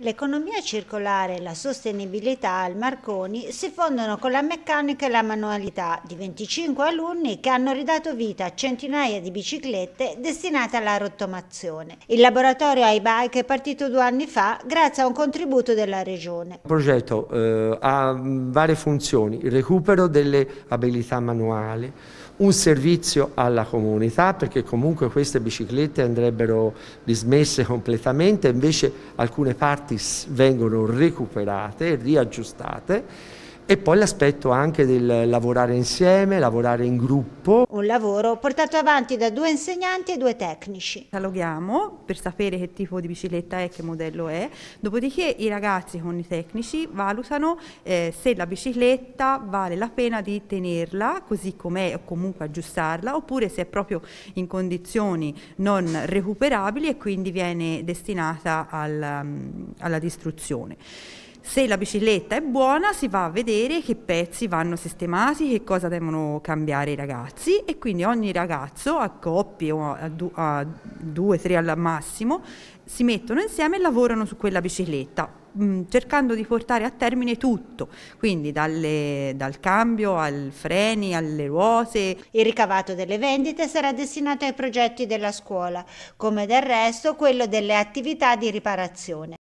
L'economia circolare e la sostenibilità al Marconi si fondono con la meccanica e la manualità di 25 alunni che hanno ridato vita a centinaia di biciclette destinate alla rottomazione. Il laboratorio iBike è partito due anni fa grazie a un contributo della Regione. Il progetto eh, ha varie funzioni, il recupero delle abilità manuali, un servizio alla comunità perché comunque queste biciclette andrebbero dismesse completamente, invece alcune parti parti vengono recuperate, riaggiustate e poi l'aspetto anche del lavorare insieme, lavorare in gruppo. Un lavoro portato avanti da due insegnanti e due tecnici. Cataloghiamo per sapere che tipo di bicicletta è, che modello è, dopodiché i ragazzi con i tecnici valutano eh, se la bicicletta vale la pena di tenerla così com'è o comunque aggiustarla oppure se è proprio in condizioni non recuperabili e quindi viene destinata al, mm, alla distruzione. Se la bicicletta è buona si va a vedere che pezzi vanno sistemati, che cosa devono cambiare i ragazzi e quindi ogni ragazzo a coppie o a, du- a due, tre al massimo si mettono insieme e lavorano su quella bicicletta mm, cercando di portare a termine tutto, quindi dalle, dal cambio al freni, alle ruote. Il ricavato delle vendite sarà destinato ai progetti della scuola, come del resto quello delle attività di riparazione.